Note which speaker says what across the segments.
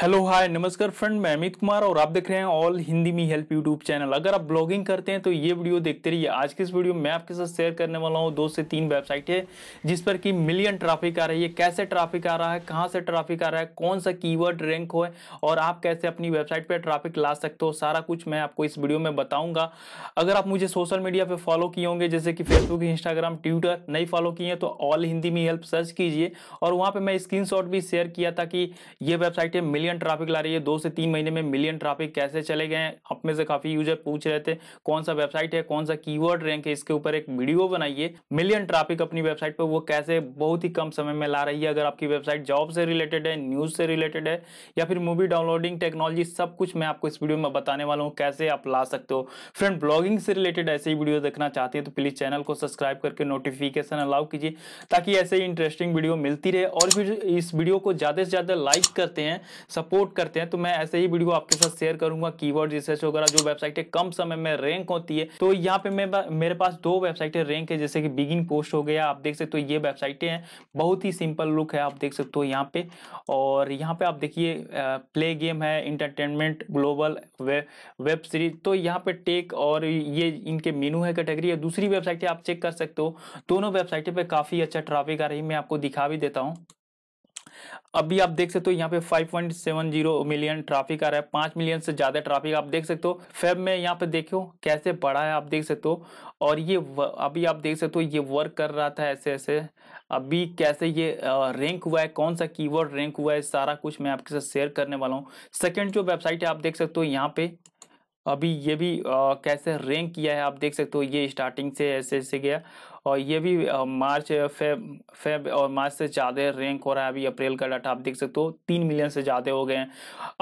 Speaker 1: hello hi नमस्कार friend मैं अमित कुमार और आप देख रहे हैं all Hindi me help YouTube channel अगर आप ब्लॉगिंग करते हैं तो ये वीडियो देखते रहिए आज के इस वीडियो में मैं आपके साथ शेयर करने वाला हूँ दो से तीन वेबसाइट है जिस पर कि मिलियन ट्रैफिक आ रही है कैसे ट्रैफिक आ रहा है कहाँ से ट्राफिक आ रहा है कौन सा की रैंक हो और आप कैसे अपनी वेबसाइट पर ट्राफिक ला सकते हो सारा कुछ मैं आपको इस वीडियो में बताऊँगा अगर आप मुझे सोशल मीडिया पर फॉलो किए होंगे जैसे कि फेसबुक इंस्टाग्राम ट्विटर नहीं फॉलो किए हैं तो all Hindi me help search कीजिए और वहाँ पर मैं स्क्रीन भी शेयर किया था कि ये वेबसाइट है मिलियन मिलियन ट्रैफिक ला रही है दो से तीन महीने में मिलियन ट्रैफिक कैसे चले गए आप में से काफी यूजर पूछ रहे थे कौन सा वेबसाइट है कौन सा कीवर्ड रैंक है इसके ऊपर एक वीडियो बनाइए मिलियन ट्रैफिक अपनी वेबसाइट पर वो कैसे बहुत ही कम समय में ला रही है अगर आपकी वेबसाइट जॉब से रिलेटेड है न्यूज से रिलेटेड है या फिर मूवी डाउनलोडिंग टेक्नोलॉजी सब कुछ मैं आपको इस वीडियो में बताने वाला हूँ कैसे आप ला सकते हो फ्रेंड ब्लॉगिंग से रिलेटेड ऐसे ही वीडियो देखना चाहते हैं तो प्लीज चैनल को सब्सक्राइब करके नोटिफिकेशन अलाउ कीजिए ताकि ऐसे ही इंटरेस्टिंग वीडियो मिलती रहे और फिर इस वीडियो को ज्यादा से ज्यादा लाइक करते हैं सपोर्ट करते हैं तो मैं ऐसे ही वीडियो आपके साथ शेयर करूंगा कीवर्ड रिसर्च वगैरह जो वेबसाइटें कम समय में रैंक होती है तो यहाँ पे मेरे पास दो वेबसाइटें रैंक है जैसे कि बिगिन पोस्ट हो गया आप देख सकते हो ये वेबसाइटें हैं बहुत ही सिंपल लुक है आप देख सकते हो यहाँ पे और यहाँ पे आप देखिए प्ले गेम है इंटरटेनमेंट ग्लोबल वेब सीरीज तो यहाँ पे टेक और ये इनके मेनू है कैटेगरी है दूसरी वेबसाइटें आप चेक कर सकते हो दोनों वेबसाइटें पर काफ़ी अच्छा ट्रैफिक आ रही मैं आपको दिखा भी देता हूँ अभी आप देख सकते हो यहाँ पे 5.70 मिलियन ट्रैफिक आ रहा है पांच मिलियन से ज्यादा ट्रैफिक आप देख सकते हो फेब में यहाँ पे देखो कैसे बढ़ा है आप देख सकते हो और ये अभी आप देख सकते हो ये वर्क कर रहा था ऐसे ऐसे अभी कैसे ये रैंक हुआ है कौन सा कीवर्ड रैंक हुआ है सारा कुछ मैं आपके साथ शेयर करने वाला हूँ सेकेंड जो वेबसाइट है आप देख सकते हो यहाँ पे अभी ये भी आ, कैसे रैंक किया है आप देख सकते हो ये स्टार्टिंग से ऐसे ऐसे गया और ये भी मार्च फेब फेब और मार्च से ज़्यादा रैंक हो रहा है अभी अप्रैल का डाटा आप देख सकते हो तीन मिलियन से ज़्यादा हो गए हैं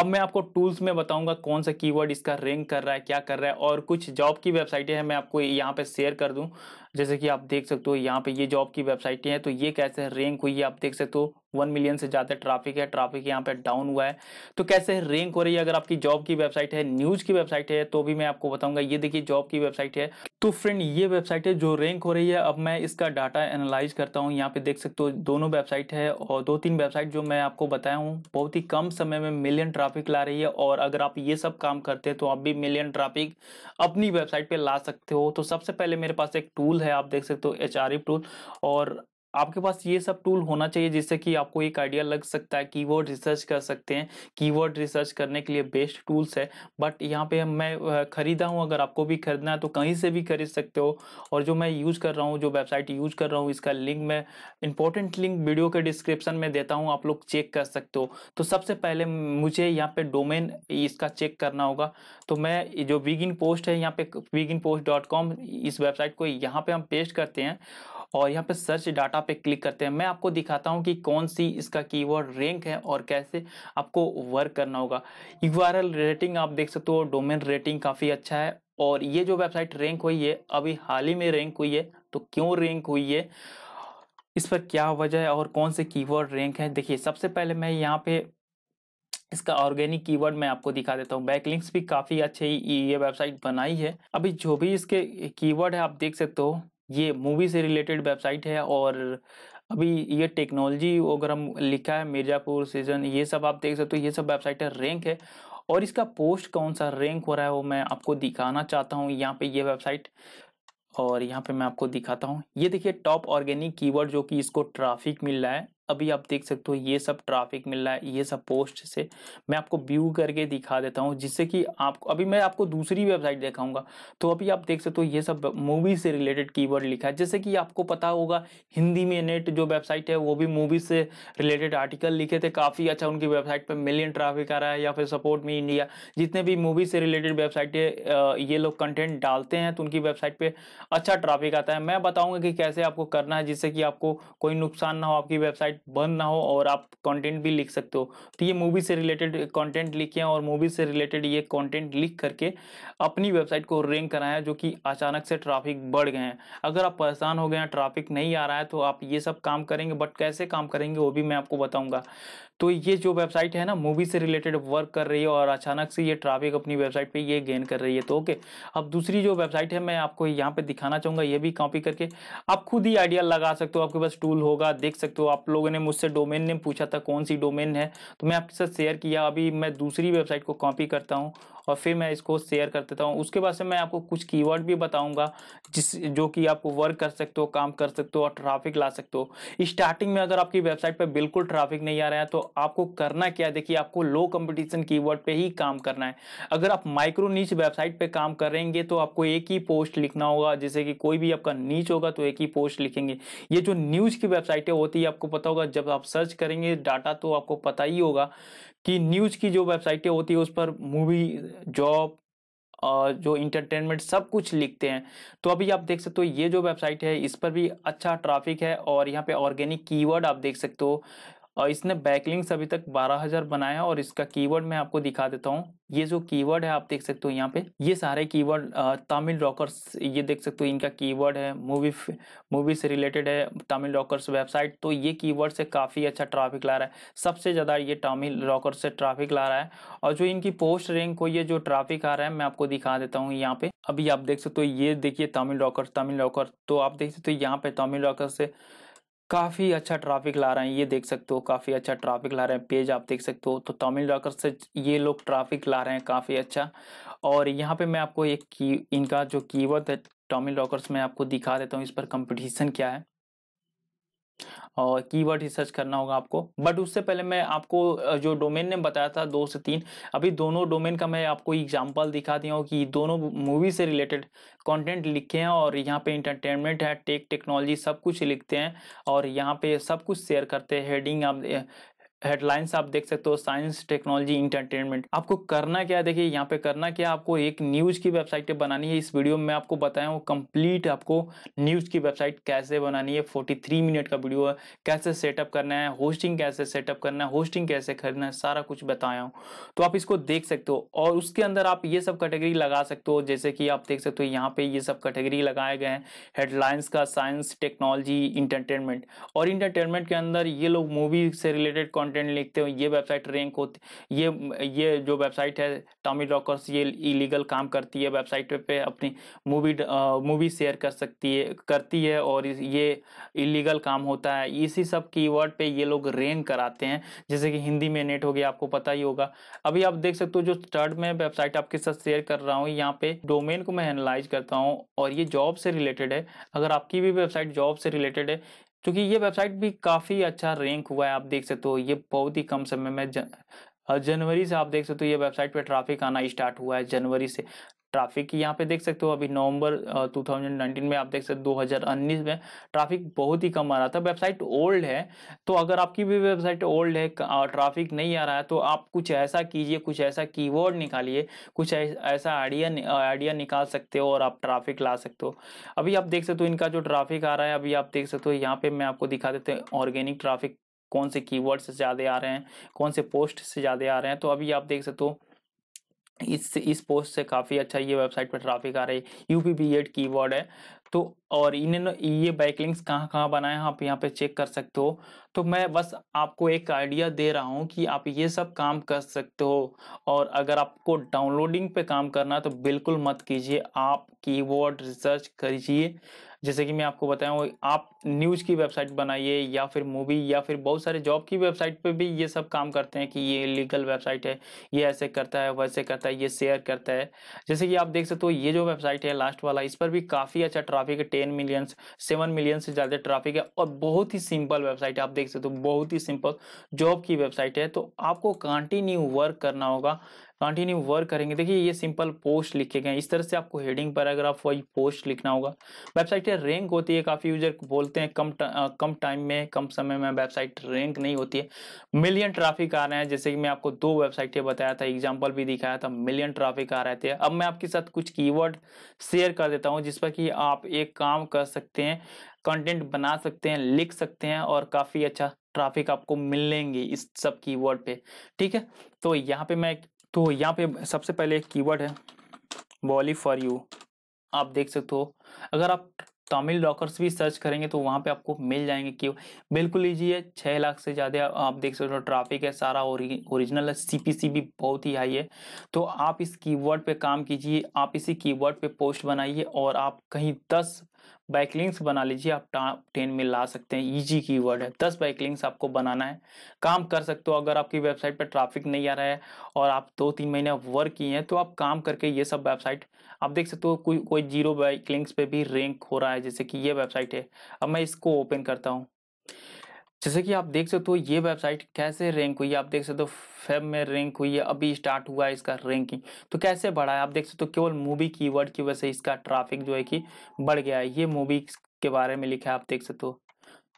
Speaker 1: अब मैं आपको टूल्स में बताऊंगा कौन सा कीवर्ड इसका रैंक कर रहा है क्या कर रहा है और कुछ जॉब की वेबसाइटें हैं मैं आपको यहाँ पर शेयर कर दूँ जैसे कि आप देख सकते हो यहाँ पे ये जॉब की वेबसाइटें हैं तो ये कैसे रैंक हुई है आप देख सकते हो वन मिलियन से ज़्यादा ट्रैफिक है ट्रैफिक यहाँ पे डाउन हुआ है तो कैसे रैंक हो रही है अगर आपकी जॉब की वेबसाइट है न्यूज़ की वेबसाइट है तो भी मैं आपको बताऊंगा ये देखिए जॉब की वेबसाइट है तो फ्रेंड ये वेबसाइट है जो रैंक हो रही है अब मैं इसका डाटा एनालाइज करता हूँ यहाँ पे देख सकते हो दोनों वेबसाइट है और दो तीन वेबसाइट जो मैं आपको बताया हूँ बहुत ही कम समय में मिलियन ट्राफिक ला रही है और अगर आप ये सब काम करते हैं तो आप भी मिलियन ट्राफिक अपनी वेबसाइट पर ला सकते हो तो सबसे पहले मेरे पास एक टूल टूल है आप देख सकते हो एच टूल और आपके पास ये सब टूल होना चाहिए जिससे कि आपको एक आइडिया लग सकता है कीवर्ड रिसर्च कर सकते हैं कीवर्ड रिसर्च करने के लिए बेस्ट टूल्स है बट यहाँ पे मैं ख़रीदा हूँ अगर आपको भी खरीदना है तो कहीं से भी खरीद सकते हो और जो मैं यूज़ कर रहा हूँ जो वेबसाइट यूज़ कर रहा हूँ इसका लिंक मैं इंपॉर्टेंट लिंक वीडियो के डिस्क्रिप्शन में देता हूँ आप लोग चेक कर सकते हो तो सबसे पहले मुझे यहाँ पर डोमेन इसका चेक करना होगा तो मैं जो बिगिन पोस्ट है यहाँ पे बिगिन पोस्ट डॉट कॉम इस वेबसाइट को यहाँ पर हम पेस्ट करते हैं और यहाँ पे सर्च डाटा पे क्लिक करते हैं मैं आपको दिखाता हूँ कि कौन सी इसका कीवर्ड रैंक है और कैसे आपको वर्क करना होगा यू रेटिंग आप देख सकते हो डोमेन रेटिंग काफ़ी अच्छा है और ये जो वेबसाइट रैंक हुई है अभी हाल ही में रैंक हुई है तो क्यों रैंक हुई है इस पर क्या वजह है और कौन से कीवर्ड रैंक है देखिए सबसे पहले मैं यहाँ पे इसका ऑर्गेनिक कीवर्ड मैं आपको दिखा देता हूँ बैकलिंक्स भी काफ़ी अच्छे ये वेबसाइट बनाई है अभी जो भी इसके कीवर्ड है आप देख सकते हो ये मूवी से रिलेटेड वेबसाइट है और अभी ये टेक्नोलॉजी अगर हम लिखा है मिर्ज़ापुर सीजन ये सब आप देख सकते हो ये सब वेबसाइट है रैंक है और इसका पोस्ट कौन सा रैंक हो रहा है वो मैं आपको दिखाना चाहता हूँ यहाँ पे ये वेबसाइट और यहाँ पे मैं आपको दिखाता हूँ ये देखिए टॉप ऑर्गेनिक कीवर्ड जो कि इसको ट्राफिक मिल रहा है अभी आप देख सकते हो ये सब ट्रैफिक मिल रहा है ये सब पोस्ट से मैं आपको व्यू करके दिखा देता हूँ जिससे कि आपको अभी मैं आपको दूसरी वेबसाइट दिखाऊंगा तो अभी आप देख सकते हो ये सब मूवी से रिलेटेड कीवर्ड लिखा है जैसे कि आपको पता होगा हिंदी में नेट जो वेबसाइट है वो भी मूवी से रिलेटेड आर्टिकल लिखे थे काफ़ी अच्छा उनकी वेबसाइट पर मिलियन ट्राफिक आ रहा है या फिर सपोर्ट मी इंडिया जितने भी मूवी से रिलेटेड वेबसाइट ये लोग कंटेंट डालते हैं तो उनकी वेबसाइट पर अच्छा ट्राफिक आता है मैं बताऊँगा कि कैसे आपको करना है जिससे कि आपको कोई नुकसान ना हो आपकी वेबसाइट साइट बंद ना हो और आप कंटेंट भी लिख सकते हो तो ये मूवी से रिलेटेड कंटेंट लिखे और मूवी से रिलेटेड ये कंटेंट लिख करके अपनी वेबसाइट को रैंक कराया जो कि अचानक से ट्रैफिक बढ़ गए हैं अगर आप परेशान हो गए हैं ट्राफिक नहीं आ रहा है तो आप ये सब काम करेंगे बट कैसे काम करेंगे वो भी मैं आपको बताऊँगा तो ये जो वेबसाइट है ना मूवी से रिलेटेड वर्क कर रही है और अचानक से ये ट्राफिक अपनी वेबसाइट पर ये गेन कर रही है तो ओके अब दूसरी जो वेबसाइट है मैं आपको यहाँ पर दिखाना चाहूँगा ये भी कॉपी करके आप खुद ही आइडिया लगा सकते हो आपके पास टूल होगा देख सकते हो आप लोग लोगों ने मुझसे डोमेन नेम पूछा था कौन सी डोमेन है तो मैं आपके साथ शेयर किया अभी मैं दूसरी वेबसाइट को कॉपी करता हूँ और फिर मैं इसको शेयर कर देता हूँ उसके बाद से मैं आपको कुछ कीवर्ड भी बताऊंगा जिस जो कि आपको वर्क कर सकते हो काम कर सकते हो और ट्राफिक ला सकते हो स्टार्टिंग में अगर आपकी वेबसाइट पर बिल्कुल ट्राफिक नहीं आ रहा है तो आपको करना क्या देखिए आपको लो कम्पिटिशन कीवर्ड वर्ड ही काम करना है अगर आप माइक्रो नीच वेबसाइट पर काम करेंगे तो आपको एक ही पोस्ट लिखना होगा जैसे कि कोई भी आपका नीच होगा तो एक ही पोस्ट लिखेंगे ये जो न्यूज की वेबसाइटें होती है तो आपको पता होगा जब आप सर्च करेंगे डाटा तो आपको पता ही होगा कि न्यूज़ की जो वेबसाइटें होती है उस पर मूवी जॉब और जो इंटरटेनमेंट सब कुछ लिखते हैं तो अभी आप देख सकते हो ये जो वेबसाइट है इस पर भी अच्छा ट्रैफिक है और यहाँ पे ऑर्गेनिक कीवर्ड आप देख सकते हो और इसने बैकलिंग्स अभी तक 12000 बनाया और इसका कीवर्ड मैं आपको दिखा देता हूँ ये जो कीवर्ड है आप देख सकते हो यहाँ पे ये सारे कीवर्ड तमिल रॉकर्स ये देख सकते हो इनका कीवर्ड है मूवी मूवी से रिलेटेड है तमिल रॉकर्स वेबसाइट तो ये कीवर्ड से काफ़ी अच्छा ट्रैफिक ला रहा है सबसे ज़्यादा ये तमिल रॉकर्स से ट्राफिक ला रहा है और जो इनकी पोस्ट रैंक को ये जो ट्राफिक आ रहा है मैं आपको दिखा देता हूँ यहाँ पे अभी आप देख सकते हो ये देखिए तमिल रॉकर तमिल रॉकर तो आप देख सकते हो यहाँ पे तमिल रॉकर से काफ़ी अच्छा ट्रैफिक ला रहे हैं ये देख सकते हो काफ़ी अच्छा ट्रैफिक ला रहे हैं पेज आप देख सकते हो तो तमिल डॉकर से ये लोग ट्रैफिक ला रहे हैं काफ़ी अच्छा और यहाँ पे मैं आपको एक की इनका जो कीवर्ड है टॉमिल डॉकर्स में आपको दिखा देता हूँ इस पर कंपटीशन क्या है और कीवर्ड ही सर्च करना होगा आपको बट उससे पहले मैं आपको जो डोमेन ने बताया था दो से तीन अभी दोनों डोमेन का मैं आपको एग्जांपल दिखा दिया हूँ कि दोनों मूवी से रिलेटेड कंटेंट लिखे हैं और यहाँ पे इंटरटेनमेंट है टेक टेक्नोलॉजी सब कुछ लिखते हैं और यहाँ पे सब कुछ शेयर करते हैं हेडिंग आप हेडलाइंस आप देख सकते हो साइंस टेक्नोलॉजी इंटरटेनमेंट आपको करना क्या देखिए यहाँ पे करना क्या आपको एक न्यूज की वेबसाइट बनानी है इस वीडियो में आपको बताया हूँ कंप्लीट आपको न्यूज की वेबसाइट कैसे बनानी है 43 मिनट का वीडियो है कैसे सेटअप करना है होस्टिंग कैसे सेटअप करना है होस्टिंग कैसे खरीदना है सारा कुछ बताया हूँ तो आप इसको देख सकते हो और उसके अंदर आप ये सब कैटेगरी लगा सकते हो जैसे कि आप देख सकते हो यहाँ पे ये सब कैटेगरी लगाए गए हैं हेडलाइंस का साइंस टेक्नोलॉजी इंटरटेनमेंट और इंटरटेनमेंट के अंदर ये लोग मूवी से रिलेटेड कॉन्टेंट कंटेंट लिखते हो ये वेबसाइट रैंक होती ये ये जो वेबसाइट है टॉमी रॉकर्स ये इलीगल काम करती है वेबसाइट पे अपनी मूवी मूवी शेयर कर सकती है करती है और ये इलीगल काम होता है इसी सब कीवर्ड पे ये लोग रैंक कराते हैं जैसे कि हिंदी में नेट हो गया आपको पता ही होगा अभी आप देख सकते हो जो थर्ड में वेबसाइट आपके साथ शेयर कर रहा हूँ यहाँ पे डोमेन को मैं एनालाइज करता हूँ और ये जॉब से रिलेटेड है अगर आपकी भी वेबसाइट जॉब से रिलेटेड है क्योंकि ये वेबसाइट भी काफ़ी अच्छा रैंक हुआ है आप देख सकते हो ये बहुत ही कम समय में जनवरी से आप देख सकते हो ये वेबसाइट पे ट्रैफिक आना स्टार्ट हुआ है जनवरी से ट्रैफिक की यहाँ पे देख सकते हो अभी नवंबर 2019 में आप देख सकते हो 2019 में ट्रैफिक बहुत ही कम आ रहा था वेबसाइट ओल्ड है तो अगर आपकी भी वेबसाइट ओल्ड है ट्रैफिक नहीं आ रहा है तो आप कुछ ऐसा कीजिए कुछ ऐसा कीवर्ड निकालिए कुछ ऐसा आइडिया आइडिया निकाल सकते हो और आप ट्राफिक ला सकते हो अभी आप देख सकते हो इनका जो ट्राफिक आ रहा है अभी आप देख सकते हो यहाँ पे मैं आपको दिखा देते हैं ऑर्गेनिक ट्राफिक कौन से कीवर्ड से ज़्यादा आ रहे हैं कौन से पोस्ट से ज़्यादा आ रहे हैं तो अभी आप देख सकते हो इस इस पोस्ट से काफ़ी अच्छा ये वेबसाइट पर ट्रैफिक आ रही है यू पी बी एड की है तो और इन्हें ये बाइक लिंक्स कहाँ कहाँ बनाए हैं आप यहाँ पे चेक कर सकते हो तो मैं बस आपको एक आइडिया दे रहा हूँ कि आप ये सब काम कर सकते हो और अगर आपको डाउनलोडिंग पे काम करना है तो बिल्कुल मत कीजिए आप कीवर्ड रिसर्च करिए जैसे कि मैं आपको बताया आप न्यूज़ की वेबसाइट बनाइए या फिर मूवी या फिर बहुत सारे जॉब की वेबसाइट पे भी ये सब काम करते हैं कि ये लीगल वेबसाइट है ये ऐसे करता है वैसे करता है ये शेयर करता है जैसे कि आप देख सकते हो ये जो वेबसाइट है लास्ट वाला इस पर भी काफ़ी अच्छा ट्राफिक ट्राफिक है टेन मिलियन सेवन मिलियन से ज़्यादा ट्राफिक है और बहुत ही सिंपल वेबसाइट है आप देख सकते हो बहुत ही सिंपल जॉब की वेबसाइट है तो आपको कंटिन्यू वर्क करना होगा कंटिन्यू वर्क करेंगे देखिए ये सिंपल पोस्ट लिखे गए इस तरह से आपको हेडिंग पैराग्राफ वाइज पोस्ट लिखना होगा वेबसाइट रैंक होती है काफ़ी यूजर बोलते हैं कम आ, कम टाइम में कम समय में वेबसाइट रैंक नहीं होती है मिलियन ट्रैफिक आ रहे हैं जैसे कि मैं आपको दो वेबसाइट बताया था एग्जाम्पल भी दिखाया था मिलियन ट्राफिक आ रहे थे अब मैं आपके साथ कुछ की शेयर कर देता हूँ जिस पर कि आप एक काम कर सकते हैं कंटेंट बना सकते हैं लिख सकते हैं और काफ़ी अच्छा ट्रैफिक आपको मिलेंगे इस सब कीवर्ड पे ठीक है तो यहाँ पे मैं तो यहाँ पे सबसे पहले एक कीवर्ड है वॉली फॉर यू आप देख सकते हो अगर आप तमिल डॉकर्स भी सर्च करेंगे तो वहाँ पे आपको मिल जाएंगे कि बिल्कुल ईजी है छः लाख से ज़्यादा आप देख सकते हो ट्रैफिक है सारा ओरिजिनल है सी भी बहुत ही हाई है तो आप इस कीवर्ड पे काम कीजिए आप इसी कीवर्ड पे पोस्ट बनाइए और आप कहीं दस बाइकलिंग्स बना लीजिए आप टॉप टेन में ला सकते हैं ईजी वर्ड है दस बाइकलिंग्स आपको बनाना है काम कर सकते हो अगर आपकी वेबसाइट पर ट्रैफिक नहीं आ रहा है और आप दो तीन महीने वर्क किए हैं तो आप काम करके ये सब वेबसाइट आप देख सकते हो कोई कोई जीरो बाइक लिंक्स पे भी रैंक हो रहा है जैसे कि ये वेबसाइट है अब मैं इसको ओपन करता हूँ जैसे कि आप देख सकते हो ये वेबसाइट कैसे रैंक हुई है आप देख सकते हो फेब में रैंक हुई है अभी स्टार्ट हुआ है इसका रैंकिंग तो कैसे बढ़ा है आप देख सकते हो केवल मूवी कीवर्ड की वजह से इसका ट्रैफिक जो है कि बढ़ गया है ये मूवी के बारे में लिखा है आप देख सकते हो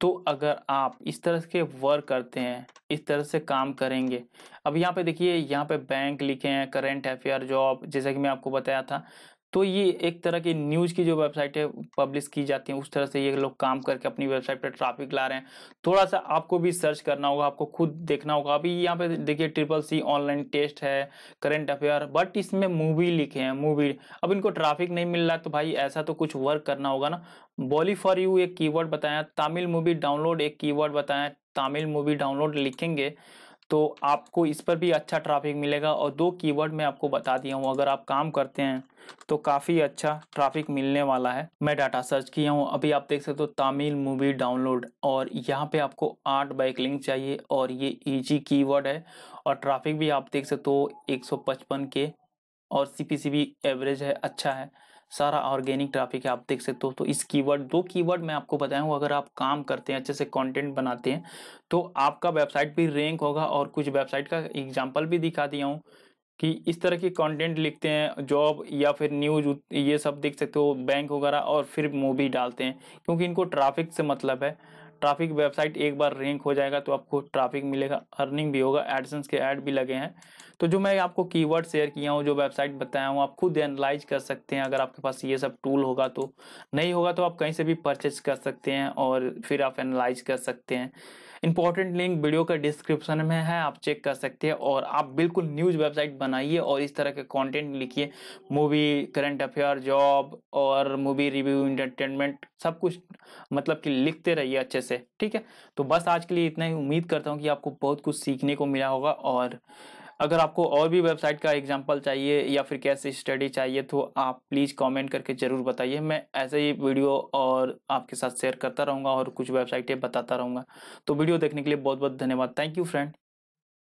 Speaker 1: तो अगर आप इस तरह के वर्क करते हैं इस तरह से काम करेंगे अब यहाँ पे देखिए यहाँ पे बैंक लिखे हैं करेंट अफेयर जॉब जैसा कि मैं आपको बताया था तो ये एक तरह की न्यूज़ की जो वेबसाइट है पब्लिश की जाती है उस तरह से ये लोग काम करके अपनी वेबसाइट पर ट्रैफिक ला रहे हैं थोड़ा सा आपको भी सर्च करना होगा आपको खुद देखना होगा अभी यहाँ पे देखिए ट्रिपल सी ऑनलाइन टेस्ट है करेंट अफेयर बट इसमें मूवी लिखे हैं मूवी अब इनको ट्राफिक नहीं मिल रहा तो भाई ऐसा तो कुछ वर्क करना होगा ना बॉली फॉर यू एक कीवर्ड बताया तमिल मूवी डाउनलोड एक की बताया तमिल मूवी डाउनलोड लिखेंगे तो आपको इस पर भी अच्छा ट्रैफिक मिलेगा और दो कीवर्ड मैं आपको बता दिया हूँ अगर आप काम करते हैं तो काफ़ी अच्छा ट्रैफिक मिलने वाला है मैं डाटा सर्च किया हूँ अभी आप देख सकते हो तमिल मूवी डाउनलोड और यहाँ पे आपको आठ बाइक लिंक चाहिए और ये इजी कीवर्ड है और ट्रैफिक भी आप देख सकते हो एक के और सी एवरेज है अच्छा है सारा ऑर्गेनिक ट्रैफिक है आप देख सकते हो तो इस कीवर्ड दो कीवर्ड मैं आपको बताया हूँ अगर आप काम करते हैं अच्छे से कंटेंट बनाते हैं तो आपका वेबसाइट भी रैंक होगा और कुछ वेबसाइट का एग्जाम्पल भी दिखा दिया हूँ कि इस तरह के कंटेंट लिखते हैं जॉब या फिर न्यूज ये सब देख सकते हो बैंक वगैरह और फिर मूवी डालते हैं क्योंकि इनको ट्रैफिक से मतलब है ट्रैफिक वेबसाइट एक बार रैंक हो जाएगा तो आपको ट्रैफिक मिलेगा अर्निंग भी होगा एडसेंस के ऐड भी लगे हैं तो जो मैं आपको कीवर्ड शेयर किया हूँ जो वेबसाइट बताया हूँ आप खुद एनालाइज कर सकते हैं अगर आपके पास ये सब टूल होगा तो नहीं होगा तो आप कहीं से भी परचेज कर सकते हैं और फिर आप एनालाइज कर सकते हैं इंपॉर्टेंट लिंक वीडियो का डिस्क्रिप्शन में है आप चेक कर सकते हैं और आप बिल्कुल न्यूज़ वेबसाइट बनाइए और इस तरह के कंटेंट लिखिए मूवी करंट अफेयर जॉब और मूवी रिव्यू इंटरटेनमेंट सब कुछ मतलब कि लिखते रहिए अच्छे से ठीक है तो बस आज के लिए इतना ही उम्मीद करता हूँ कि आपको बहुत कुछ सीखने को मिला होगा और अगर आपको और भी वेबसाइट का एग्जाम्पल चाहिए या फिर कैसे स्टडी चाहिए तो आप प्लीज़ कमेंट करके ज़रूर बताइए मैं ऐसे ही वीडियो और आपके साथ शेयर करता रहूँगा और कुछ वेबसाइटें बताता रहूँगा तो वीडियो देखने के लिए बहुत बहुत धन्यवाद थैंक यू फ्रेंड